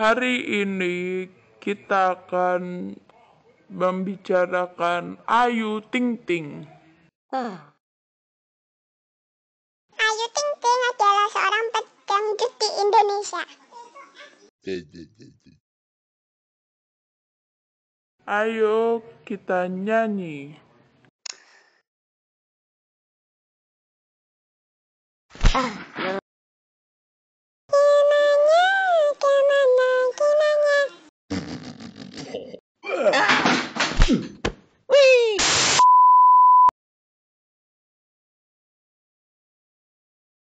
Hari ini kita akan membicarakan Ayu Ting Ting. Hmm. Ayu Ting Ting adalah seorang pedangdut di Indonesia. Ayo kita nyanyi. Ah,